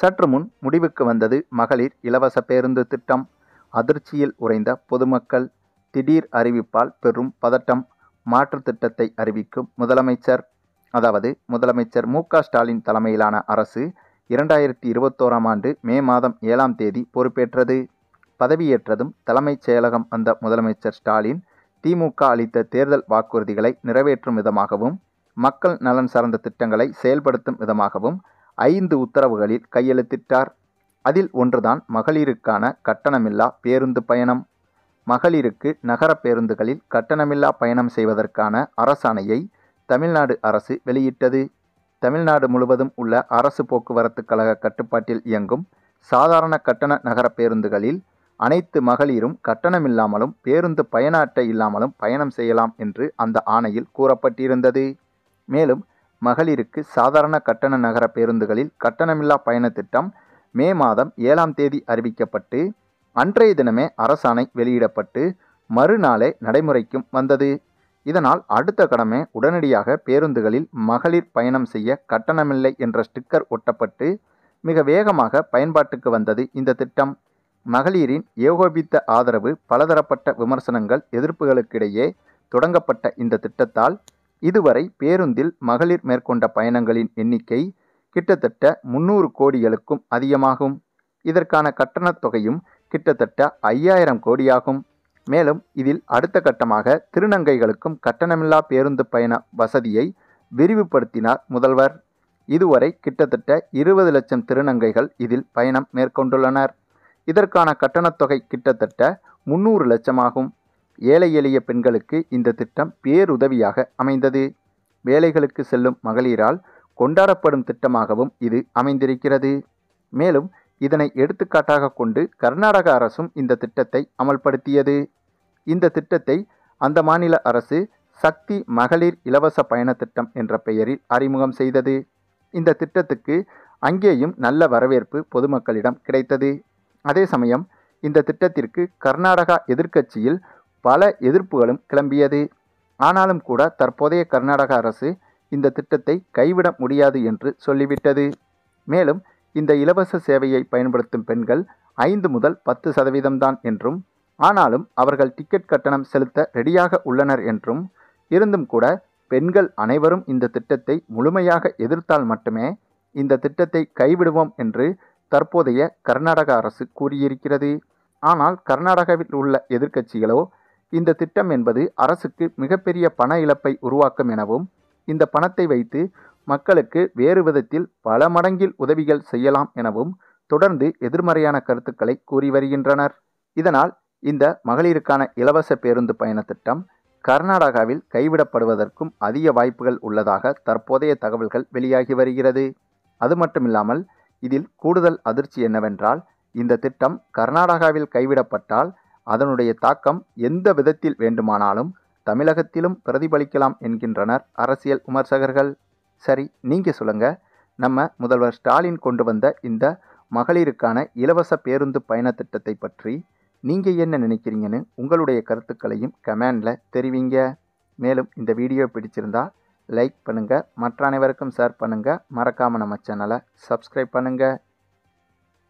சற்று முன் முடிவுக்கு வந்தது மகளிர் இலவச பேருந்து திட்டம் அதிர்ச்சியில் உறைந்த பொதுமக்கள் திடீர் அறிவிப்பால் பெறும் பதட்டம் மாற்று திட்டத்தை அறிவிக்கும் முதலமைச்சர் அதாவது முதலமைச்சர் மு ஸ்டாலின் தலைமையிலான அரசு இரண்டாயிரத்தி இருபத்தோராம் ஆண்டு மே மாதம் ஏழாம் தேதி பொறுப்பேற்றது பதவியேற்றதும் தலைமைச் செயலகம் வந்த முதலமைச்சர் ஸ்டாலின் திமுக அளித்த தேர்தல் வாக்குறுதிகளை நிறைவேற்றும் விதமாகவும் மக்கள் நலன் சார்ந்த திட்டங்களை செயல்படுத்தும் விதமாகவும் ஐந்து உத்தரவுகளில் கையெழுத்திட்டார் அதில் ஒன்றுதான் மகளிருக்கான கட்டணமில்லா பேருந்து பயணம் மகளிருக்கு நகர பேருந்துகளில் கட்டணமில்லா பயணம் செய்வதற்கான அரசாணையை தமிழ்நாடு அரசு வெளியிட்டது தமிழ்நாடு முழுவதும் உள்ள அரசு போக்குவரத்து கழக கட்டுப்பாட்டில் இயங்கும் சாதாரண கட்டண நகர பேருந்துகளில் அனைத்து மகளிரும் கட்டணமில்லாமலும் பேருந்து பயண அட்டை இல்லாமலும் பயணம் செய்யலாம் என்று அந்த ஆணையில் கூறப்பட்டிருந்தது மேலும் மகளிருக்கு சாதாரண கட்டண நகர பேருந்துகளில் கட்டணமில்லா பயண திட்டம் மே மாதம் ஏழாம் தேதி அறிவிக்கப்பட்டு அன்றைய தினமே அரசாணை வெளியிடப்பட்டு மறுநாளே நடைமுறைக்கும் வந்தது இதனால் அடுத்த கடமை உடனடியாக பேருந்துகளில் மகளிர் பயணம் செய்ய கட்டணமில்லை என்ற ஸ்டிக்கர் ஒட்டப்பட்டு மிக வேகமாக பயன்பாட்டுக்கு வந்தது இந்த திட்டம் மகளிரின் ஏகோபித்த ஆதரவு பலதரப்பட்ட விமர்சனங்கள் எதிர்ப்புகளுக்கிடையே தொடங்கப்பட்ட இந்த திட்டத்தால் இதுவரை பேருந்தில் மகளிர் மேற்கொண்ட பயணங்களின் எண்ணிக்கை கிட்டத்தட்ட முன்னூறு கோடிகளுக்கும் அதிகமாகும் இதற்கான கட்டணத் தொகையும் கிட்டத்தட்ட ஐயாயிரம் கோடியாகும் மேலும் இதில் அடுத்த கட்டமாக திருநங்கைகளுக்கும் கட்டணமில்லா பேருந்து பயண வசதியை விரிவுபடுத்தினார் முதல்வர் இதுவரை கிட்டத்தட்ட இருபது லட்சம் திருநங்கைகள் இதில் பயணம் மேற்கொண்டுள்ளனர் இதற்கான கட்டணத் தொகை கிட்டத்தட்ட முன்னூறு லட்சமாகும் ஏழை எளிய பெண்களுக்கு இந்த திட்டம் பேருதவியாக அமைந்தது வேலைகளுக்கு செல்லும் மகளிரால் கொண்டாடப்படும் திட்டமாகவும் இது அமைந்திருக்கிறது மேலும் இதனை எடுத்துக்காட்டாக கொண்டு கர்நாடக அரசும் இந்த திட்டத்தை அமல்படுத்தியது இந்த திட்டத்தை அந்த மாநில அரசு சக்தி மகளிர் இலவச பயண திட்டம் என்ற பெயரில் அறிமுகம் செய்தது இந்த திட்டத்துக்கு அங்கேயும் நல்ல வரவேற்பு பொதுமக்களிடம் கிடைத்தது அதே சமயம் இந்த திட்டத்திற்கு கர்நாடகா எதிர்க்கட்சியில் பல எதிர்ப்புகளும் கிளம்பியது ஆனாலும் கூட தற்போதைய கர்நாடக அரசு இந்த திட்டத்தை கைவிட முடியாது என்று சொல்லிவிட்டது மேலும் இந்த இலவச சேவையை பயன்படுத்தும் பெண்கள் ஐந்து முதல் பத்து சதவீதம்தான் என்றும் ஆனாலும் அவர்கள் டிக்கெட் கட்டணம் செலுத்த ரெடியாக உள்ளனர் என்றும் இருந்தும் கூட பெண்கள் அனைவரும் இந்த திட்டத்தை முழுமையாக எதிர்த்தால் மட்டுமே இந்த திட்டத்தை கைவிடுவோம் என்று தற்போதைய கர்நாடக அரசு கூறியிருக்கிறது ஆனால் கர்நாடகாவில் உள்ள எதிர்க்கட்சிகளோ இந்த திட்டம் என்பது அரசுக்கு மிகப்பெரிய பண இழப்பை உருவாக்கும் எனவும் இந்த பணத்தை வைத்து மக்களுக்கு வேறு விதத்தில் பல மடங்கில் உதவிகள் செய்யலாம் எனவும் தொடர்ந்து எதிர்மறையான கருத்துக்களை கூறி வருகின்றனர் இதனால் இந்த மகளிருக்கான இலவச பேருந்து பயண திட்டம் கர்நாடகாவில் கைவிடப்படுவதற்கும் அதிக வாய்ப்புகள் உள்ளதாக தற்போதைய தகவல்கள் வெளியாகி வருகிறது அது மட்டுமில்லாமல் இதில் கூடுதல் அதிர்ச்சி என்னவென்றால் இந்த திட்டம் கர்நாடகாவில் கைவிடப்பட்டால் அதனுடைய தாக்கம் எந்த விதத்தில் வேண்டுமானாலும் தமிழகத்திலும் பிரதிபலிக்கலாம் என்கின்றனர் அரசியல் விமர்சகர்கள் சரி நீங்கள் சொல்லுங்கள் நம்ம முதல்வர் ஸ்டாலின் கொண்டு வந்த இந்த மகளிருக்கான இலவச பேருந்து பயண திட்டத்தை பற்றி நீங்கள் என்ன நினைக்கிறீங்கன்னு உங்களுடைய கருத்துக்களையும் கமெண்டில் தெரிவிங்க மேலும் இந்த வீடியோ பிடிச்சிருந்தா லைக் பண்ணுங்கள் மற்ற அனைவருக்கும் ஷேர் பண்ணுங்கள் மறக்காமல் நம்ம சேனலை சப்ஸ்கிரைப் பண்ணுங்கள்